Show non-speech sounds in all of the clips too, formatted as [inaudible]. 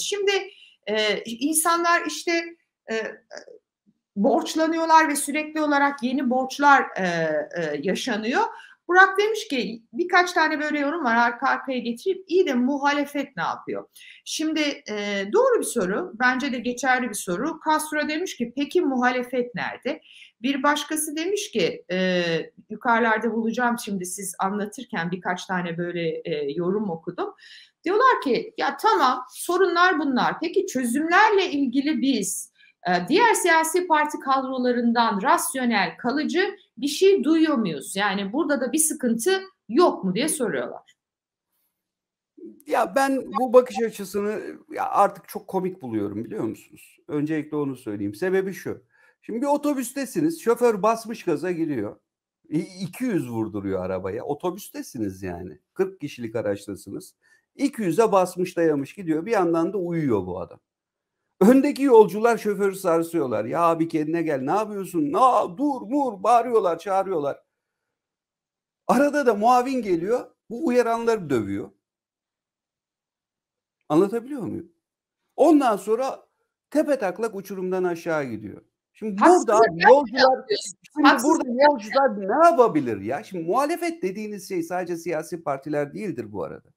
Şimdi e, insanlar işte e, e, borçlanıyorlar ve sürekli olarak yeni borçlar e, e, yaşanıyor. Burak demiş ki birkaç tane böyle yorum var arka arkaya getirip iyi de muhalefet ne yapıyor? Şimdi e, doğru bir soru bence de geçerli bir soru. Castro demiş ki peki muhalefet nerede? Bir başkası demiş ki e, yukarılarda bulacağım şimdi siz anlatırken birkaç tane böyle e, yorum okudum. Diyorlar ki ya tamam sorunlar bunlar. Peki çözümlerle ilgili biz e, diğer siyasi parti kadrolarından rasyonel, kalıcı bir şey duyuyor muyuz? Yani burada da bir sıkıntı yok mu diye soruyorlar. Ya ben bu bakış açısını ya artık çok komik buluyorum biliyor musunuz? Öncelikle onu söyleyeyim. Sebebi şu. Şimdi bir otobüstesiniz. Şoför basmış gaza giriyor. 200 vurduruyor arabaya. Otobüstesiniz yani. 40 kişilik araçtasınız. 200'e basmış dayamış gidiyor. Bir yandan da uyuyor bu adam. Öndeki yolcular şoförü sarsıyorlar. Ya abi kendine gel ne yapıyorsun? Na, dur mur bağırıyorlar çağırıyorlar. Arada da muavin geliyor. Bu uyaranları dövüyor. Anlatabiliyor muyum? Ondan sonra tepe taklak uçurumdan aşağı gidiyor. Şimdi Haksızlık burada yolcular şimdi burada yolcular ne yapabilir ya? Şimdi muhalefet dediğiniz şey sadece siyasi partiler değildir bu arada.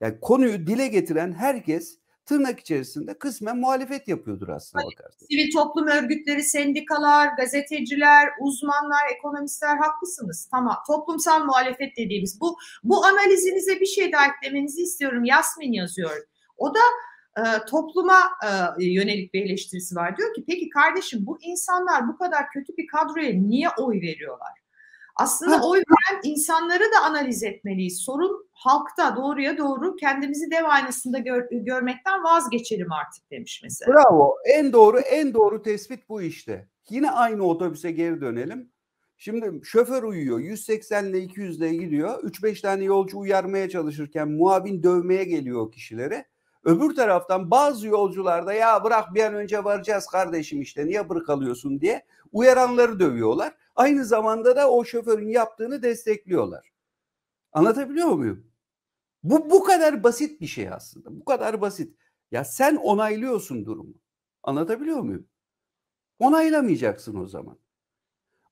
Yani konuyu dile getiren herkes tırnak içerisinde kısmen muhalefet yapıyordur aslında hani, bakarsın. Sivil toplum örgütleri, sendikalar, gazeteciler, uzmanlar, ekonomistler haklısınız. Tamam. Toplumsal muhalefet dediğimiz bu. Bu analizinize bir şey daha eklemenizi istiyorum. Yasmin yazıyor. O da e, topluma e, yönelik bir eleştirisi var. Diyor ki peki kardeşim bu insanlar bu kadar kötü bir kadroya niye oy veriyorlar? Aslında oy veren insanları da analiz etmeliyiz. Sorun halkta doğruya doğru kendimizi dev aynasında gör, görmekten vazgeçelim artık demiş mesela. Bravo. En doğru en doğru tespit bu işte. Yine aynı otobüse geri dönelim. Şimdi şoför uyuyor. 180 ile 200 ile gidiyor. 3-5 tane yolcu uyarmaya çalışırken muavin dövmeye geliyor o kişileri. Öbür taraftan bazı yolcularda ya bırak bir an önce varacağız kardeşim işte niye bırakalıyorsun diye uyaranları dövüyorlar. Aynı zamanda da o şoförün yaptığını destekliyorlar. Anlatabiliyor muyum? Bu bu kadar basit bir şey aslında. Bu kadar basit. Ya sen onaylıyorsun durumu. Anlatabiliyor muyum? Onaylamayacaksın o zaman.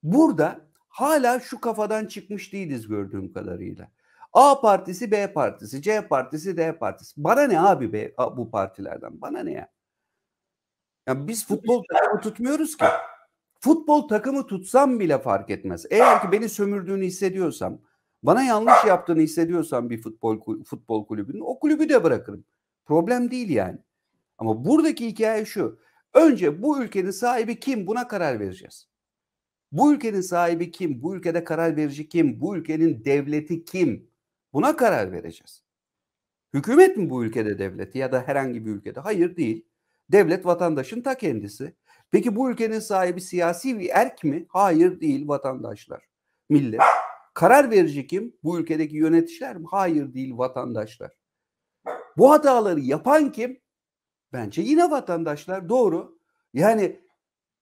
Burada hala şu kafadan çıkmış değiliz gördüğüm kadarıyla. A partisi, B partisi, C partisi, D partisi. Bana ne abi be, bu partilerden? Bana ne ya? Ya biz futbol tutmuyoruz ki futbol takımı tutsam bile fark etmez. Eğer ki beni sömürdüğünü hissediyorsam, bana yanlış yaptığını hissediyorsam bir futbol futbol kulübünün o kulübü de bırakırım. Problem değil yani. Ama buradaki hikaye şu. Önce bu ülkenin sahibi kim buna karar vereceğiz. Bu ülkenin sahibi kim? Bu ülkede karar verici kim? Bu ülkenin devleti kim? Buna karar vereceğiz. Hükümet mi bu ülkede devleti ya da herhangi bir ülkede? Hayır değil. Devlet vatandaşın ta kendisi. Peki bu ülkenin sahibi siyasi bir erk mi? Hayır değil vatandaşlar, millet. Karar verici kim? Bu ülkedeki yöneticiler mi? Hayır değil vatandaşlar. Bu hataları yapan kim? Bence yine vatandaşlar doğru. Yani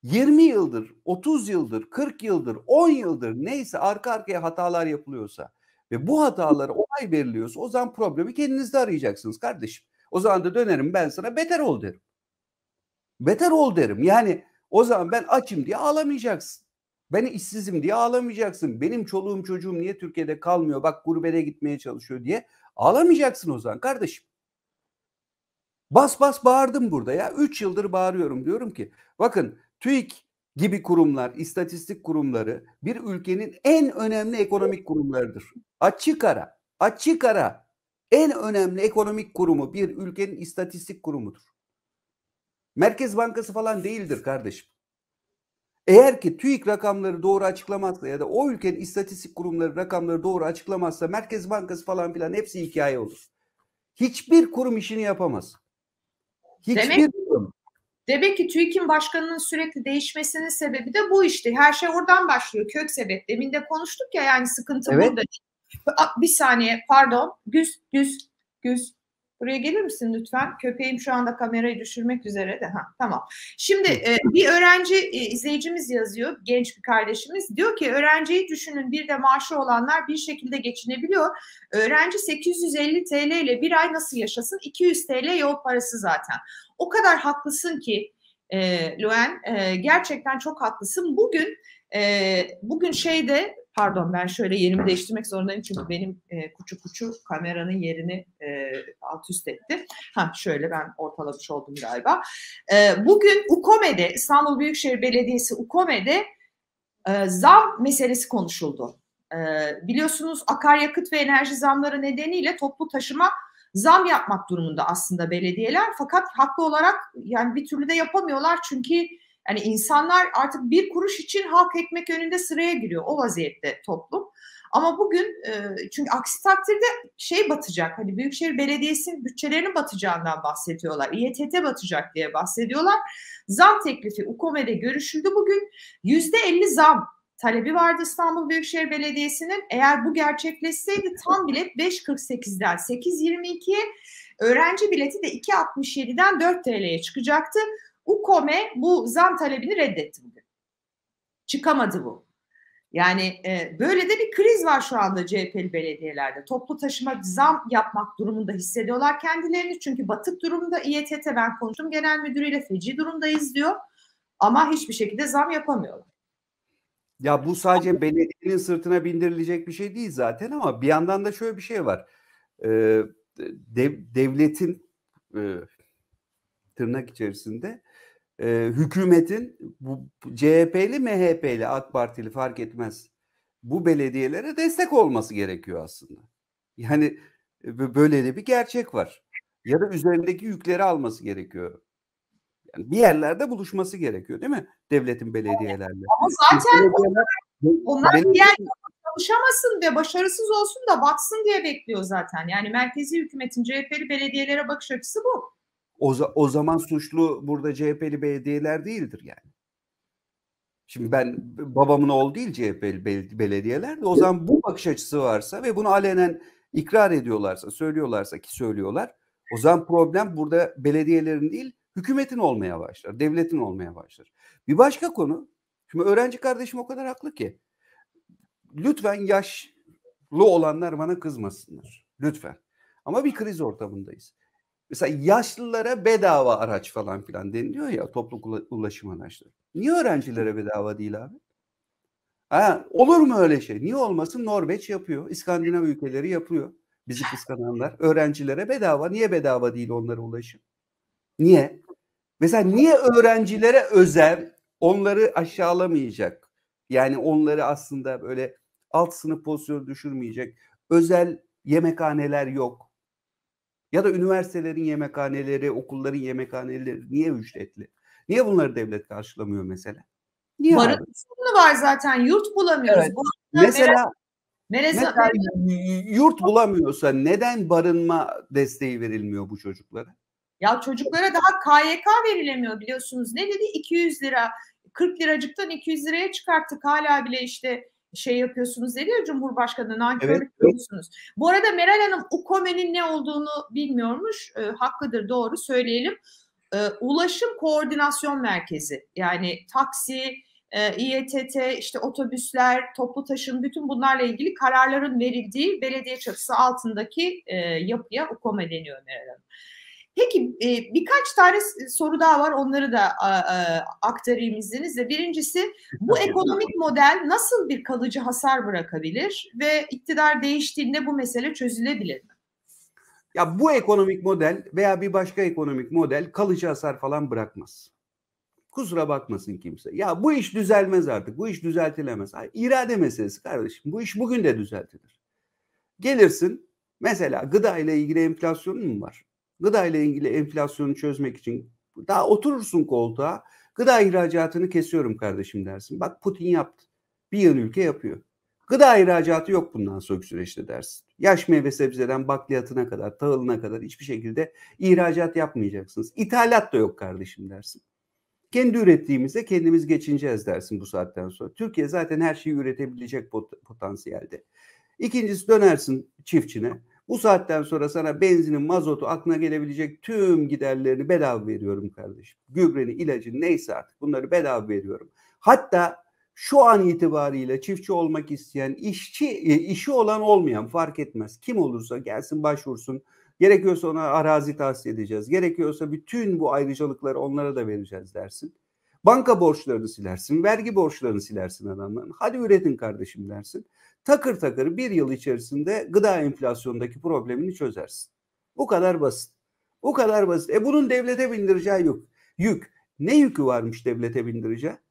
20 yıldır, 30 yıldır, 40 yıldır, 10 yıldır neyse arka arkaya hatalar yapılıyorsa ve bu hataları olay veriliyorsa o zaman problemi kendinizde arayacaksınız kardeşim. O zaman da dönerim ben sana beter ol derim. Beter ol derim. Yani o zaman ben açım diye ağlamayacaksın. Ben işsizim diye ağlamayacaksın. Benim çoluğum çocuğum niye Türkiye'de kalmıyor? Bak gurbete gitmeye çalışıyor diye ağlamayacaksın o zaman kardeşim. Bas bas bağırdım burada ya. üç yıldır bağırıyorum. Diyorum ki bakın TÜİK gibi kurumlar, istatistik kurumları bir ülkenin en önemli ekonomik kurumlarıdır. Açık ara, açık ara en önemli ekonomik kurumu bir ülkenin istatistik kurumudur. Merkez Bankası falan değildir kardeşim. Eğer ki TÜİK rakamları doğru açıklamazsa ya da o ülkenin istatistik kurumları rakamları doğru açıklamazsa Merkez Bankası falan filan hepsi hikaye olur. Hiçbir kurum işini yapamaz. Hiçbir Demek kurum. Demek ki TÜİK'in başkanının sürekli değişmesinin sebebi de bu işte. Her şey oradan başlıyor. Kök sebep. Demin de konuştuk ya yani sıkıntı evet. burada. Bir saniye pardon. Güz, güz, güz. Buraya gelir misin lütfen? Köpeğim şu anda kamerayı düşürmek üzere de. Ha, tamam. Şimdi e, bir öğrenci e, izleyicimiz yazıyor. Genç bir kardeşimiz. Diyor ki öğrenciyi düşünün bir de maaşı olanlar bir şekilde geçinebiliyor. Öğrenci 850 TL ile bir ay nasıl yaşasın? 200 TL yol parası zaten. O kadar haklısın ki e, Luen. E, gerçekten çok haklısın. Bugün e, bugün şeyde Pardon ben şöyle yerimi değiştirmek zorundayım çünkü benim e, kuçu kuçu kameranın yerini e, alt üst etti. Ha şöyle ben ortalamış oldum galiba. E, bugün Ukome'de İstanbul Büyükşehir Belediyesi Ukome'de e, zam meselesi konuşuldu. E, biliyorsunuz akaryakıt ve enerji zamları nedeniyle toplu taşıma zam yapmak durumunda aslında belediyeler fakat haklı olarak yani bir türlü de yapamıyorlar çünkü yani insanlar artık bir kuruş için halk ekmek önünde sıraya giriyor. O vaziyette toplum. Ama bugün e, çünkü aksi takdirde şey batacak. Hani Büyükşehir Belediyesi'nin bütçelerinin batacağından bahsediyorlar. İETT batacak diye bahsediyorlar. Zam teklifi UKOME'de görüşüldü bugün. yüzde elli zam talebi vardı İstanbul Büyükşehir Belediyesi'nin. Eğer bu gerçekleşseydi tam bilet 5.48'den 8.22'ye öğrenci bileti de 2.67'den 4 TL'ye çıkacaktı. UKOME bu zam talebini reddetti bugün. Çıkamadı bu. Yani e, böyle de bir kriz var şu anda CHP'li belediyelerde. Toplu taşıma zam yapmak durumunda hissediyorlar kendilerini. Çünkü batık durumda İETT ben konuştum genel müdürüyle feci durumdayız diyor. Ama hiçbir şekilde zam yapamıyorlar. Ya bu sadece belediyenin sırtına bindirilecek bir şey değil zaten ama bir yandan da şöyle bir şey var. Ee, dev, devletin e, tırnak içerisinde e, hükümetin bu CHP'li, MHP'li, AK Partili fark etmez bu belediyelere destek olması gerekiyor aslında. Yani e, böyle de bir gerçek var. Ya da üzerindeki yükleri alması gerekiyor. Yani bir yerlerde buluşması gerekiyor değil mi? Devletin belediyelerle. ama zaten onlar bir diğer çalışamasın ve başarısız olsun da batsın diye bekliyor zaten. Yani merkezi hükümetin CHP'li belediyelere bakış açısı bu. O, o zaman suçlu burada CHP'li belediyeler değildir yani. Şimdi ben babamın oğlu değil CHP'li belediyeler de o zaman bu bakış açısı varsa ve bunu alenen ikrar ediyorlarsa, söylüyorlarsa ki söylüyorlar. O zaman problem burada belediyelerin değil hükümetin olmaya başlar, devletin olmaya başlar. Bir başka konu, şimdi öğrenci kardeşim o kadar haklı ki. Lütfen yaşlı olanlar bana kızmasınlar. Lütfen. Ama bir kriz ortamındayız. Mesela yaşlılara bedava araç falan filan deniliyor ya toplu ulaşım araçları. Niye öğrencilere bedava değil abi? Ha, olur mu öyle şey? Niye olmasın? Norveç yapıyor. İskandinav ülkeleri yapıyor. Bizi kıskananlar. [laughs] Öğrencilere bedava. Niye bedava değil onlara ulaşım? Niye? Mesela niye öğrencilere özel onları aşağılamayacak? Yani onları aslında böyle alt sınıf pozisyonu düşürmeyecek. Özel yemekhaneler yok. Ya da üniversitelerin yemekhaneleri, okulların yemekhaneleri niye ücretli? Niye bunları devlet karşılamıyor mesela? Niye Barın sorunu var zaten. Yurt bulamıyoruz. Evet. mesela Neresi? Mesela yurt bulamıyorsa neden barınma desteği verilmiyor bu çocuklara? Ya çocuklara daha KYK verilemiyor biliyorsunuz. Ne dedi? 200 lira. 40 liracıktan 200 liraya çıkarttık hala bile işte şey yapıyorsunuz dedi ya Cumhurbaşkanı nankörlük evet, yapıyorsunuz. Bu arada Meral Hanım UKOME'nin ne olduğunu bilmiyormuş. E, hakkıdır doğru söyleyelim. E, Ulaşım Koordinasyon Merkezi yani taksi, e, İETT, işte otobüsler, toplu taşım bütün bunlarla ilgili kararların verildiği belediye çatısı altındaki e, yapıya UKOME deniyor Meral Hanım. Peki e, birkaç tane soru daha var onları da aktarayım izninizle. Birincisi bu ekonomik model nasıl bir kalıcı hasar bırakabilir ve iktidar değiştiğinde bu mesele çözülebilir mi? Ya bu ekonomik model veya bir başka ekonomik model kalıcı hasar falan bırakmaz. Kusura bakmasın kimse. Ya bu iş düzelmez artık. Bu iş düzeltilemez. İrade meselesi kardeşim. Bu iş bugün de düzeltilir. Gelirsin mesela gıda ile ilgili enflasyonun mu var? gıda ile ilgili enflasyonu çözmek için daha oturursun koltuğa gıda ihracatını kesiyorum kardeşim dersin. Bak Putin yaptı. Bir yıl ülke yapıyor. Gıda ihracatı yok bundan sonraki süreçte dersin. Yaş meyve sebzeden bakliyatına kadar, tahılına kadar hiçbir şekilde ihracat yapmayacaksınız. İthalat da yok kardeşim dersin. Kendi ürettiğimizde kendimiz geçineceğiz dersin bu saatten sonra. Türkiye zaten her şeyi üretebilecek pot- potansiyelde. İkincisi dönersin çiftçine. Bu saatten sonra sana benzinin, mazotu, aklına gelebilecek tüm giderlerini bedava veriyorum kardeşim. Gübreni, ilacın neyse artık bunları bedava veriyorum. Hatta şu an itibariyle çiftçi olmak isteyen, işçi e, işi olan olmayan fark etmez. Kim olursa gelsin başvursun. Gerekiyorsa ona arazi tahsis edeceğiz. Gerekiyorsa bütün bu ayrıcalıkları onlara da vereceğiz dersin. Banka borçlarını silersin, vergi borçlarını silersin adamların. Hadi üretin kardeşim dersin. Takır takır bir yıl içerisinde gıda enflasyondaki problemini çözersin. Bu kadar basit. Bu kadar basit. E bunun devlete bindireceği yok. Yük. Ne yükü varmış devlete bindireceği? [laughs]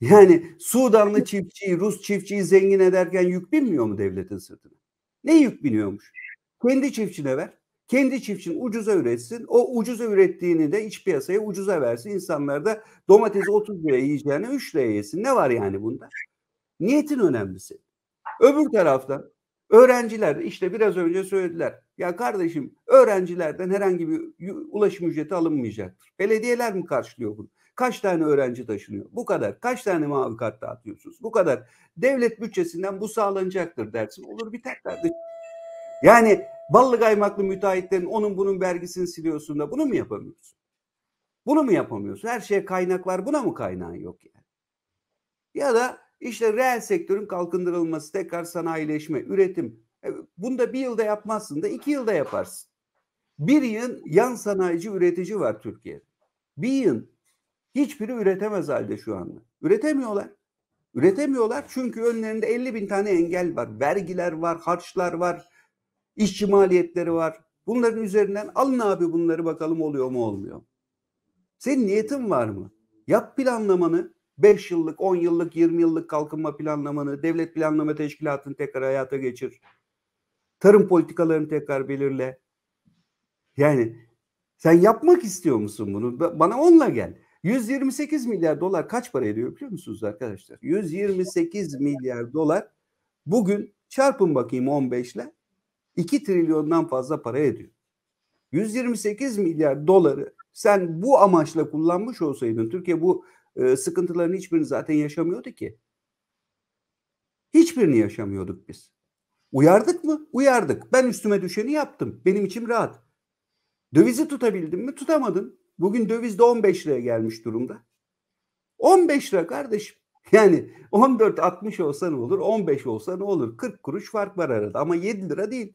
Yani Sudanlı çiftçiyi, Rus çiftçiyi zengin ederken yük binmiyor mu devletin sırtına? Ne yük biniyormuş? Kendi çiftçine ver. Kendi çiftçinin ucuza üretsin. O ucuza ürettiğini de iç piyasaya ucuza versin. İnsanlar da domatesi 30 liraya yiyeceğine 3 liraya yesin. Ne var yani bunda? Niyetin önemlisi. Öbür taraftan öğrenciler işte biraz önce söylediler. Ya kardeşim öğrencilerden herhangi bir ulaşım ücreti alınmayacaktır. Belediyeler mi karşılıyor bunu? Kaç tane öğrenci taşınıyor? Bu kadar. Kaç tane mavi kart dağıtıyorsunuz? Bu kadar. Devlet bütçesinden bu sağlanacaktır dersin. Olur biter kardeşim. Yani ballı kaymaklı müteahhitlerin onun bunun vergisini siliyorsun da bunu mu yapamıyorsun? Bunu mu yapamıyorsun? Her şeye kaynak var, buna mı kaynağın yok yani? Ya da işte reel sektörün kalkındırılması, tekrar sanayileşme, üretim. E, bunu da bir yılda yapmazsın da iki yılda yaparsın. Bir yıl yan sanayici üretici var Türkiye'de. Bir yıl hiçbiri üretemez halde şu anda. Üretemiyorlar. Üretemiyorlar çünkü önlerinde 50 bin tane engel var. Vergiler var, harçlar var, işçi maliyetleri var. Bunların üzerinden alın abi bunları bakalım oluyor mu olmuyor. Senin niyetin var mı? Yap planlamanı. 5 yıllık, 10 yıllık, 20 yıllık kalkınma planlamanı, devlet planlama teşkilatını tekrar hayata geçir. Tarım politikalarını tekrar belirle. Yani sen yapmak istiyor musun bunu? Bana onunla gel. 128 milyar dolar kaç para ediyor biliyor musunuz arkadaşlar? 128 milyar dolar bugün çarpın bakayım 15 ile 2 trilyondan fazla para ediyor. 128 milyar doları sen bu amaçla kullanmış olsaydın Türkiye bu e, sıkıntıların hiçbirini zaten yaşamıyordu ki. Hiçbirini yaşamıyorduk biz. Uyardık mı? Uyardık. Ben üstüme düşeni yaptım. Benim içim rahat. Dövizi tutabildim mi? Tutamadım. Bugün döviz de 15 liraya gelmiş durumda. 15 lira kardeşim. [laughs] Yani 14.60 olsa ne olur? 15 olsa ne olur? 40 kuruş fark var arada ama 7 lira değil.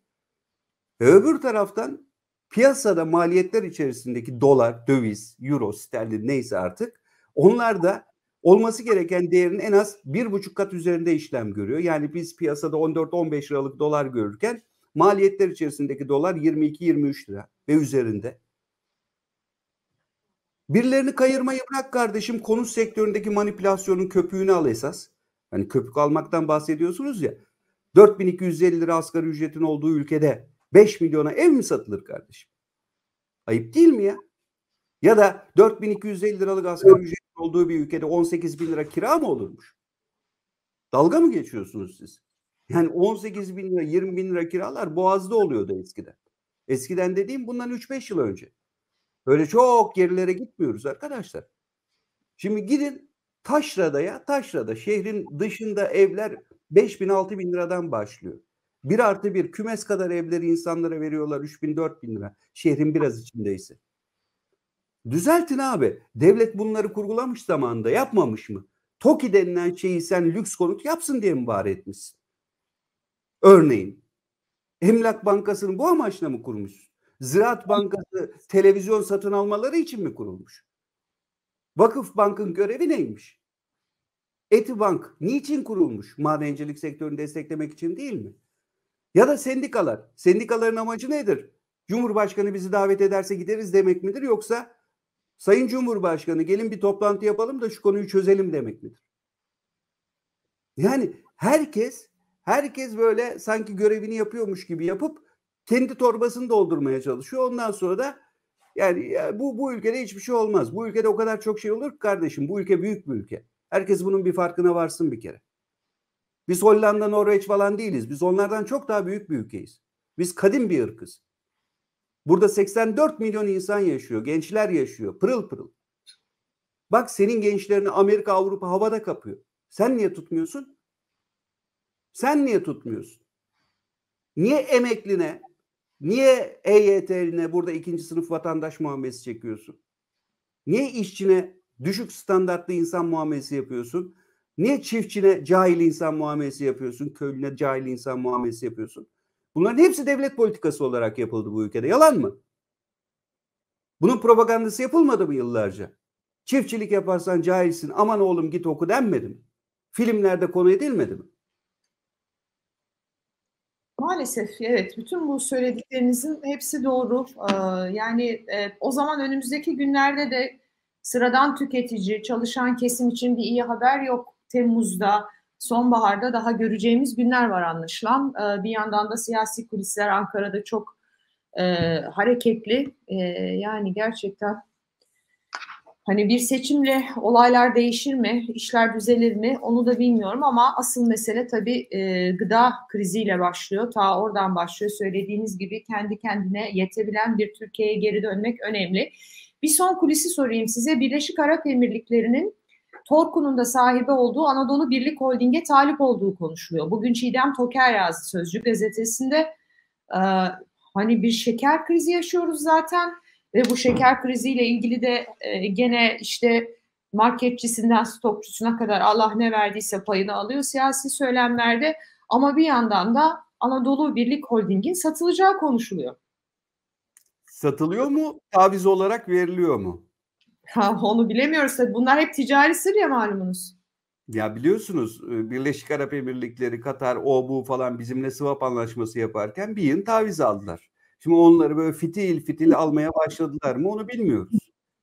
Ve öbür taraftan piyasada maliyetler içerisindeki dolar, döviz, euro, sterlin neyse artık onlar da olması gereken değerin en az bir buçuk kat üzerinde işlem görüyor. Yani biz piyasada 14-15 liralık dolar görürken maliyetler içerisindeki dolar 22-23 lira ve üzerinde. Birilerini kayırmayı bırak kardeşim konut sektöründeki manipülasyonun köpüğünü al esas. Hani köpük almaktan bahsediyorsunuz ya. 4250 lira asgari ücretin olduğu ülkede 5 milyona ev mi satılır kardeşim? Ayıp değil mi ya? Ya da 4250 liralık asgari ücret olduğu bir ülkede 18 bin lira kira mı olurmuş? Dalga mı geçiyorsunuz siz? Yani 18 bin lira 20 bin lira kiralar boğazda oluyordu eskiden. Eskiden dediğim bundan 3-5 yıl önce. Böyle çok gerilere gitmiyoruz arkadaşlar. Şimdi gidin Taşra'da ya Taşra'da şehrin dışında evler 5 bin 6 bin liradan başlıyor. Bir artı bir kümes kadar evleri insanlara veriyorlar 3 bin 4 bin lira. Şehrin biraz içindeyse. Düzeltin abi. Devlet bunları kurgulamış zamanında yapmamış mı? TOKİ denilen şeyi sen lüks konut yapsın diye mi var etmişsin? Örneğin. Emlak Bankası'nı bu amaçla mı kurmuş? Ziraat Bankası televizyon satın almaları için mi kurulmuş? Vakıf Bank'ın görevi neymiş? eti bank niçin kurulmuş? Madencilik sektörünü desteklemek için değil mi? Ya da sendikalar. Sendikaların amacı nedir? Cumhurbaşkanı bizi davet ederse gideriz demek midir yoksa Sayın Cumhurbaşkanı gelin bir toplantı yapalım da şu konuyu çözelim demek midir? Yani herkes herkes böyle sanki görevini yapıyormuş gibi yapıp kendi torbasını doldurmaya çalışıyor. Ondan sonra da yani ya bu bu ülkede hiçbir şey olmaz. Bu ülkede o kadar çok şey olur ki kardeşim. Bu ülke büyük bir ülke. Herkes bunun bir farkına varsın bir kere. Biz Hollanda, Norveç falan değiliz. Biz onlardan çok daha büyük bir ülkeyiz. Biz kadim bir ırkız. Burada 84 milyon insan yaşıyor, gençler yaşıyor, pırıl pırıl. Bak senin gençlerini Amerika, Avrupa havada kapıyor. Sen niye tutmuyorsun? Sen niye tutmuyorsun? Niye emekline, niye EYT'line burada ikinci sınıf vatandaş muamelesi çekiyorsun? Niye işçine düşük standartlı insan muamelesi yapıyorsun? Niye çiftçine cahil insan muamelesi yapıyorsun? Köylüne cahil insan muamelesi yapıyorsun? Bunların hepsi devlet politikası olarak yapıldı bu ülkede. Yalan mı? Bunun propagandası yapılmadı mı yıllarca? Çiftçilik yaparsan cahilsin aman oğlum git oku denmedi mi? Filmlerde konu edilmedi mi? Maalesef evet bütün bu söylediklerinizin hepsi doğru. Ee, yani e, o zaman önümüzdeki günlerde de sıradan tüketici, çalışan kesim için bir iyi haber yok. Temmuz'da, sonbaharda daha göreceğimiz günler var anlaşılan. Ee, bir yandan da siyasi kulisler Ankara'da çok e, hareketli. Ee, yani gerçekten hani bir seçimle olaylar değişir mi, işler düzelir mi onu da bilmiyorum ama asıl mesele tabii e, gıda kriziyle başlıyor. Ta oradan başlıyor. Söylediğiniz gibi kendi kendine yetebilen bir Türkiye'ye geri dönmek önemli. Bir son kulisi sorayım size. Birleşik Arap Emirlikleri'nin Torku'nun da sahibi olduğu Anadolu Birlik Holding'e talip olduğu konuşuluyor. Bugün Çiğdem Toker yazdı Sözcü gazetesinde. E, hani bir şeker krizi yaşıyoruz zaten ve bu şeker kriziyle ilgili de e, gene işte marketçisinden stokçusuna kadar Allah ne verdiyse payını alıyor siyasi söylemlerde ama bir yandan da Anadolu Birlik Holding'in satılacağı konuşuluyor. Satılıyor mu? Taviz olarak veriliyor mu? Ha, onu bilemiyoruz tabii. Bunlar hep ticari sır ya malumunuz. Ya biliyorsunuz e, Birleşik Arap Emirlikleri, Katar, o bu falan bizimle swap anlaşması yaparken bir yıl taviz aldılar. Şimdi onları böyle fitil fitil almaya başladılar mı onu bilmiyoruz.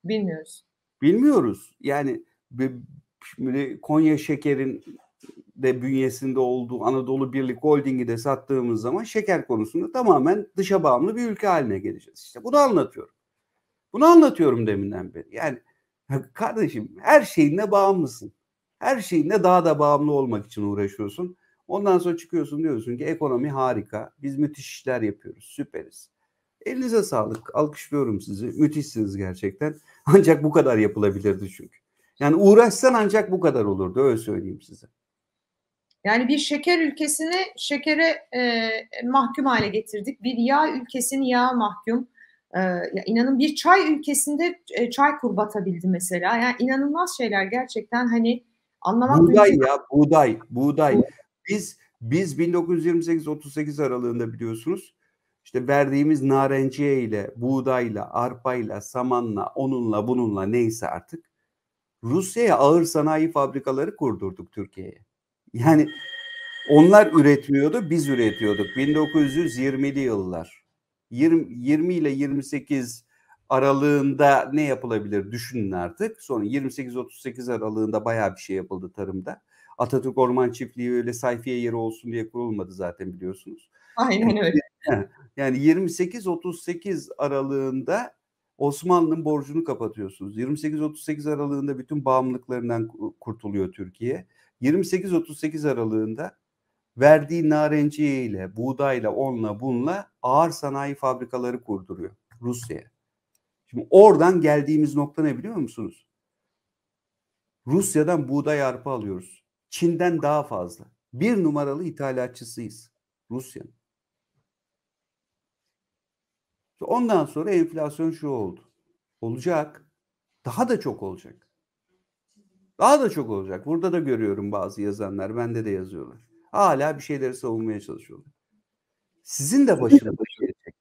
Bilmiyoruz. Bilmiyoruz. Yani şimdi Konya Şeker'in de bünyesinde olduğu Anadolu Birlik Holding'i de sattığımız zaman şeker konusunda tamamen dışa bağımlı bir ülke haline geleceğiz. İşte bunu anlatıyorum. Bunu anlatıyorum deminden beri. Yani kardeşim her şeyine bağımlısın. Her şeyine daha da bağımlı olmak için uğraşıyorsun. Ondan sonra çıkıyorsun diyorsun ki ekonomi harika. Biz müthiş işler yapıyoruz. Süperiz. Elinize sağlık. Alkışlıyorum sizi. Müthişsiniz gerçekten. [laughs] Ancak bu kadar yapılabilirdi çünkü. Yani uğraşsan ancak bu kadar olurdu. Öyle söyleyeyim size. Yani bir şeker ülkesini şekere e, mahkum hale getirdik. Bir yağ ülkesini yağ mahkum. Ee, inanın bir çay ülkesinde e, çay kurbatabildi mesela. Yani inanılmaz şeyler gerçekten hani anlamak Buğday ya buğday, buğday. Biz biz 1928-38 aralığında biliyorsunuz işte verdiğimiz narenciye ile, buğdayla, arpayla, samanla, onunla, bununla neyse artık Rusya'ya ağır sanayi fabrikaları kurdurduk Türkiye'ye. Yani onlar üretmiyordu, biz üretiyorduk. 1920'li yıllar. 20, 20 ile 28 aralığında ne yapılabilir düşünün artık. Sonra 28-38 aralığında bayağı bir şey yapıldı tarımda. Atatürk Orman Çiftliği öyle sayfiye yeri olsun diye kurulmadı zaten biliyorsunuz. Aynen öyle. [laughs] Yani 28-38 aralığında Osmanlı'nın borcunu kapatıyorsunuz. 28-38 aralığında bütün bağımlılıklarından kurtuluyor Türkiye. 28-38 aralığında verdiği narenciye ile, buğdayla, onunla, bununla ağır sanayi fabrikaları kurduruyor Rusya'ya. Şimdi oradan geldiğimiz nokta ne biliyor musunuz? Rusya'dan buğday arpa alıyoruz. Çin'den daha fazla. Bir numaralı ithalatçısıyız Rusya'nın. Ondan sonra enflasyon şu oldu. Olacak. Daha da çok olacak. Daha da çok olacak. Burada da görüyorum bazı yazanlar. Bende de yazıyorlar hala bir şeyleri savunmaya çalışıyorlar. Sizin de başınıza gelecek.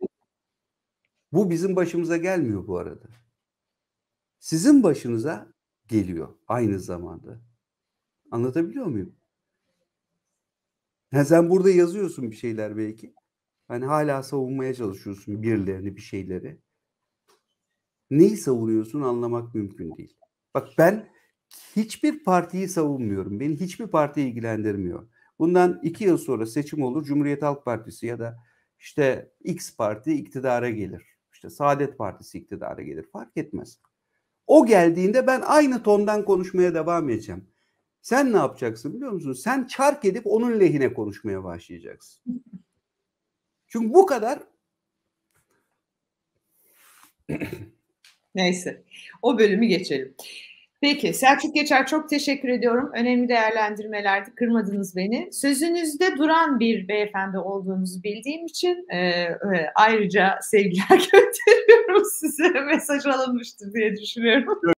Bu bizim başımıza gelmiyor bu arada. Sizin başınıza geliyor aynı zamanda. Anlatabiliyor muyum? Ya sen burada yazıyorsun bir şeyler belki. Hani hala savunmaya çalışıyorsun birilerini bir şeyleri. Neyi savunuyorsun anlamak mümkün değil. Bak ben hiçbir partiyi savunmuyorum. Beni hiçbir parti ilgilendirmiyor. Bundan iki yıl sonra seçim olur. Cumhuriyet Halk Partisi ya da işte X parti iktidara gelir. İşte Saadet Partisi iktidara gelir. Fark etmez. O geldiğinde ben aynı tondan konuşmaya devam edeceğim. Sen ne yapacaksın biliyor musun? Sen çark edip onun lehine konuşmaya başlayacaksın. Çünkü bu kadar Neyse. O bölümü geçelim. Peki Selçuk Geçer çok teşekkür ediyorum. Önemli değerlendirmelerdi. Kırmadınız beni. Sözünüzde duran bir beyefendi olduğunuzu bildiğim için e, e, ayrıca sevgiler [laughs] gönderiyorum size. Mesaj alınmıştır diye düşünüyorum.